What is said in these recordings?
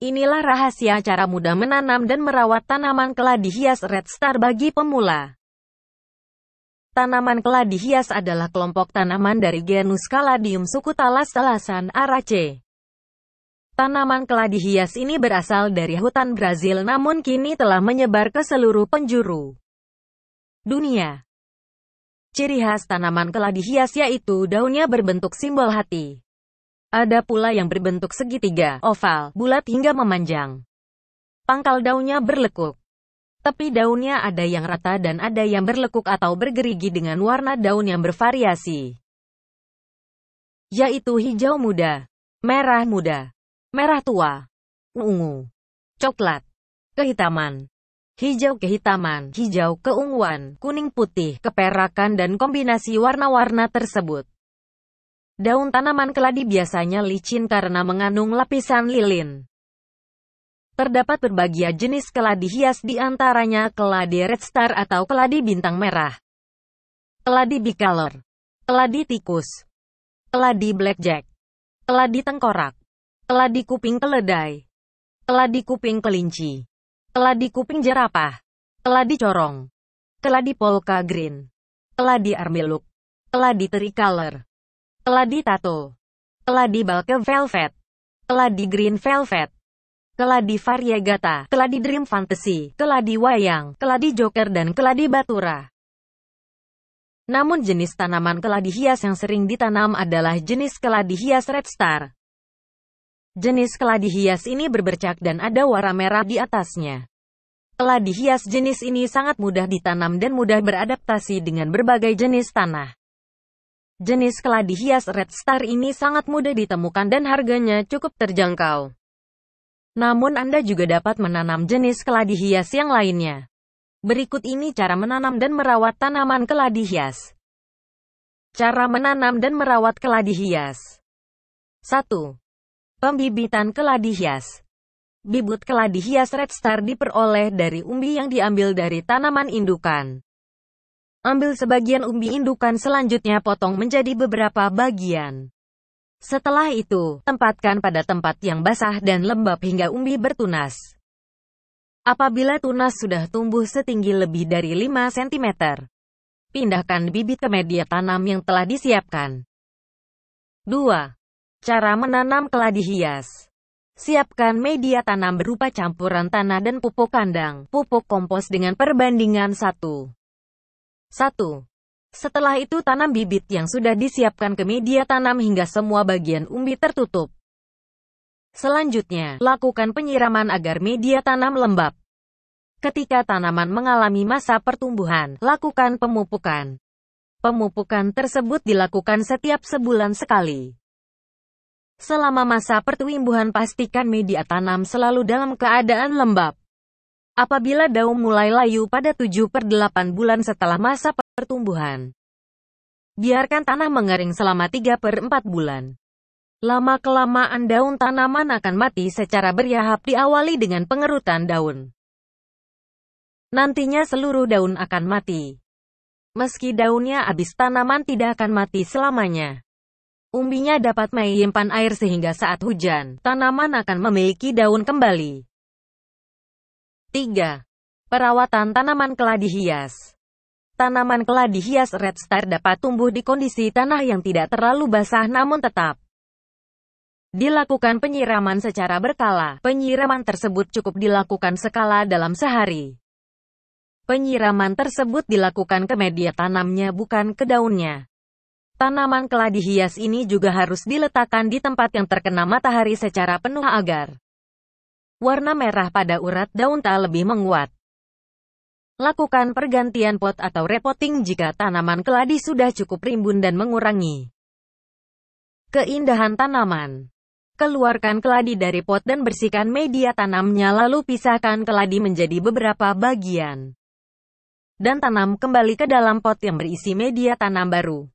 Inilah rahasia cara mudah menanam dan merawat tanaman keladi hias Red Star bagi pemula. Tanaman keladi hias adalah kelompok tanaman dari genus Caladium suku Talas Talasan Arace. Tanaman keladi hias ini berasal dari hutan Brazil namun kini telah menyebar ke seluruh penjuru dunia. Ciri khas tanaman keladi hias yaitu daunnya berbentuk simbol hati. Ada pula yang berbentuk segitiga, oval, bulat hingga memanjang. Pangkal daunnya berlekuk. Tepi daunnya ada yang rata dan ada yang berlekuk atau bergerigi dengan warna daun yang bervariasi. Yaitu hijau muda, merah muda, merah tua, ungu, coklat, kehitaman, hijau kehitaman, hijau keunguan, kuning putih, keperakan dan kombinasi warna-warna tersebut. Daun tanaman keladi biasanya licin karena mengandung lapisan lilin. Terdapat berbagai jenis keladi hias di antaranya keladi red star atau keladi bintang merah, keladi bicolor, keladi tikus, keladi blackjack, keladi tengkorak, keladi kuping keledai, keladi kuping kelinci, keladi kuping jerapah, keladi corong, keladi polka green, keladi armiluk, keladi tricolor, Keladi Tato. Keladi Balke Velvet. Keladi Green Velvet. Keladi Variegata. Keladi Dream Fantasy. Keladi Wayang. Keladi Joker dan Keladi Batura. Namun jenis tanaman keladi hias yang sering ditanam adalah jenis keladi hias Red Star. Jenis keladi hias ini berbercak dan ada warna merah di atasnya. Keladi hias jenis ini sangat mudah ditanam dan mudah beradaptasi dengan berbagai jenis tanah. Jenis keladi hias Red Star ini sangat mudah ditemukan dan harganya cukup terjangkau. Namun Anda juga dapat menanam jenis keladi hias yang lainnya. Berikut ini cara menanam dan merawat tanaman keladi hias. Cara menanam dan merawat keladi hias. 1. Pembibitan keladi hias. Bibut keladi hias Red Star diperoleh dari umbi yang diambil dari tanaman indukan. Ambil sebagian umbi indukan selanjutnya potong menjadi beberapa bagian. Setelah itu, tempatkan pada tempat yang basah dan lembab hingga umbi bertunas. Apabila tunas sudah tumbuh setinggi lebih dari 5 cm, pindahkan bibit ke media tanam yang telah disiapkan. 2. Cara menanam keladi hias. Siapkan media tanam berupa campuran tanah dan pupuk kandang, pupuk kompos dengan perbandingan 1. 1. Setelah itu tanam bibit yang sudah disiapkan ke media tanam hingga semua bagian umbi tertutup. Selanjutnya, lakukan penyiraman agar media tanam lembab. Ketika tanaman mengalami masa pertumbuhan, lakukan pemupukan. Pemupukan tersebut dilakukan setiap sebulan sekali. Selama masa pertumbuhan pastikan media tanam selalu dalam keadaan lembab. Apabila daun mulai layu pada 7 per 8 bulan setelah masa pertumbuhan, biarkan tanah mengering selama 3 per 4 bulan. Lama-kelamaan daun tanaman akan mati secara beryahap diawali dengan pengerutan daun. Nantinya seluruh daun akan mati. Meski daunnya habis tanaman tidak akan mati selamanya. Umbinya dapat menyimpan air sehingga saat hujan, tanaman akan memiliki daun kembali. 3. Perawatan tanaman keladi hias Tanaman keladi hias Red Star dapat tumbuh di kondisi tanah yang tidak terlalu basah namun tetap dilakukan penyiraman secara berkala. Penyiraman tersebut cukup dilakukan sekala dalam sehari. Penyiraman tersebut dilakukan ke media tanamnya bukan ke daunnya. Tanaman keladi hias ini juga harus diletakkan di tempat yang terkena matahari secara penuh agar warna merah pada urat daun tak lebih menguat. Lakukan pergantian pot atau repotting jika tanaman keladi sudah cukup rimbun dan mengurangi keindahan tanaman. Keluarkan keladi dari pot dan bersihkan media tanamnya lalu pisahkan keladi menjadi beberapa bagian. Dan tanam kembali ke dalam pot yang berisi media tanam baru.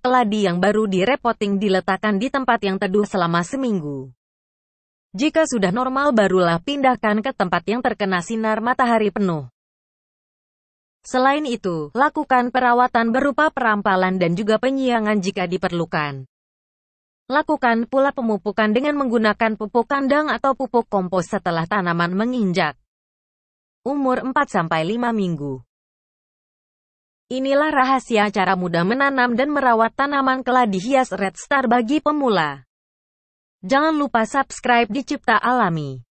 Keladi yang baru direpotting diletakkan di tempat yang teduh selama seminggu. Jika sudah normal barulah pindahkan ke tempat yang terkena sinar matahari penuh. Selain itu, lakukan perawatan berupa perampalan dan juga penyiangan jika diperlukan. Lakukan pula pemupukan dengan menggunakan pupuk kandang atau pupuk kompos setelah tanaman menginjak. Umur 4-5 minggu. Inilah rahasia cara mudah menanam dan merawat tanaman keladi hias Red Star bagi pemula. Jangan lupa subscribe di Cipta Alami.